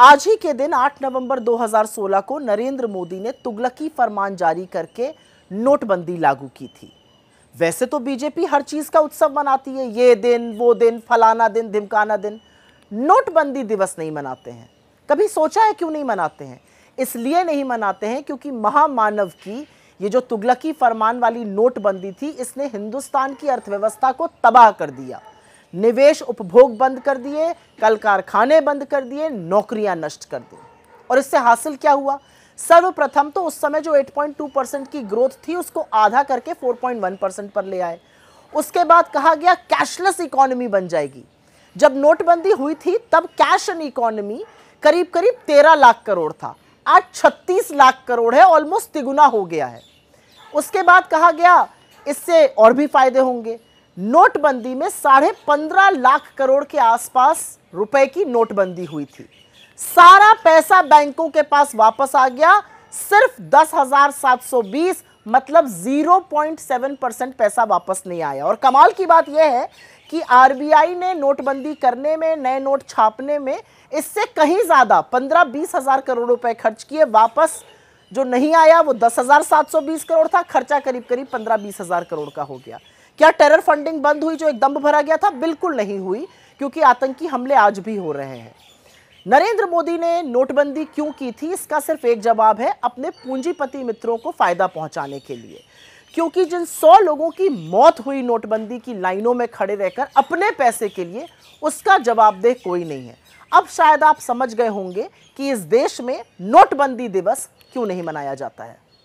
आज ही के दिन 8 नवंबर 2016 को नरेंद्र मोदी ने तुगलकी फरमान जारी करके नोटबंदी लागू की थी वैसे तो बीजेपी हर चीज का उत्सव मनाती है ये दिन वो दिन फलाना दिन धिमकाना दिन नोटबंदी दिवस नहीं मनाते हैं कभी सोचा है क्यों नहीं मनाते हैं इसलिए नहीं मनाते हैं क्योंकि महामानव की ये जो तुगलकी फरमान वाली नोटबंदी थी इसने हिंदुस्तान की अर्थव्यवस्था को तबाह कर दिया निवेश उपभोग बंद कर दिए कल कारखाने बंद कर दिए नौकरियां नष्ट कर दी और इससे हासिल क्या हुआ सर्वप्रथम तो उस समय जो 8.2 परसेंट की ग्रोथ थी उसको आधा करके 4.1 परसेंट पर ले आए उसके बाद कहा गया कैशलेस इकोनॉमी बन जाएगी जब नोटबंदी हुई थी तब कैश एन इकोनॉमी करीब करीब 13 लाख करोड़ था आज 36 लाख करोड़ है ऑलमोस्ट तिगुना हो गया है उसके बाद कहा गया इससे और भी फायदे होंगे नोटबंदी में साढ़े पंद्रह लाख करोड़ के आसपास रुपए की नोटबंदी हुई थी सारा पैसा बैंकों के पास वापस आ गया सिर्फ दस हजार सात सौ बीस मतलब जीरो पॉइंट सेवन परसेंट पैसा वापस नहीं आया और कमाल की बात यह है कि आरबीआई ने नोटबंदी करने में नए नोट छापने में इससे कहीं ज़्यादा पंद्रह बीस हज़ार करोड़ रुपए खर्च किए वापस जो नहीं आया वो दस हज़ार सात सौ बीस करोड़ था खर्चा करीब करीब पंद्रह बीस हज़ार करोड़ का हो गया क्या टेरर फंडिंग बंद हुई जो एक दम्ब भरा गया था बिल्कुल नहीं हुई क्योंकि आतंकी हमले आज भी हो रहे हैं नरेंद्र मोदी ने नोटबंदी क्यों की थी इसका सिर्फ एक जवाब है अपने पूंजीपति मित्रों को फायदा पहुंचाने के लिए क्योंकि जिन सौ लोगों की मौत हुई नोटबंदी की लाइनों में खड़े रहकर अपने पैसे के लिए उसका जवाबदेह कोई नहीं है अब शायद आप समझ गए होंगे कि इस देश में नोटबंदी दिवस क्यों नहीं मनाया जाता है